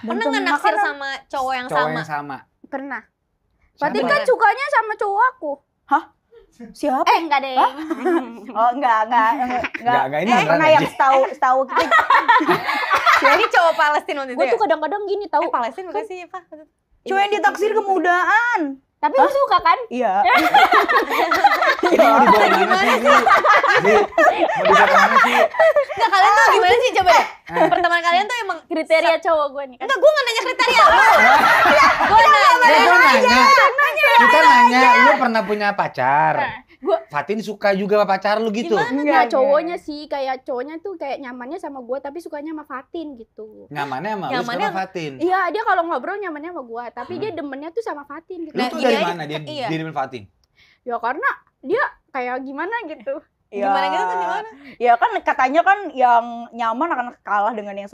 Pernah nggak naksir sama cowok yang cowok sama? Yang sama. Pernah. Berarti ya? kan sukanya sama cowok aku. Hah? Siapa? Eh, enggak deh. Hah? Oh, enggak, enggak. Enggak, enggak, enggak ini eh, karena yang tahu tahu kita. Jadi cowok Palestina waktu itu. Gue ya? tuh kadang-kadang gini tahu. Eh, Palestina enggak sih, Pak. Kan cowok yang ditaksir kemudaan. Tapi lu suka kan? Iya. Iya. Gimana sih? Jadi mau bisa kemana sih? Nggak, kalian tuh gimana sih coba ya? Pertemanan kalian tuh emang kriteria cowok gue nih. Enggak, gue gak nanya kriteria lu. gue nanya. Gue nanya. Kita nanya, lu pernah punya pacar? Nah, gua Fatin suka juga sama pacar lu gitu. Gimana enggak, cowoknya sih kayak cowoknya tuh kayak nyamannya sama gue tapi sukanya sama Fatin gitu. Nyamannya sama nyamannya, sama Fatin. Iya, dia kalau ngobrol nyamannya sama gue, tapi hmm. dia demennya tuh sama Fatin gitu. Lu nah, tuh iya dari mana dia, dia, dia demen Fatin? Ya karena dia kayak gimana gitu. Ya, gimana gitu kan gimana? Ya kan katanya kan yang nyaman akan kalah dengan yang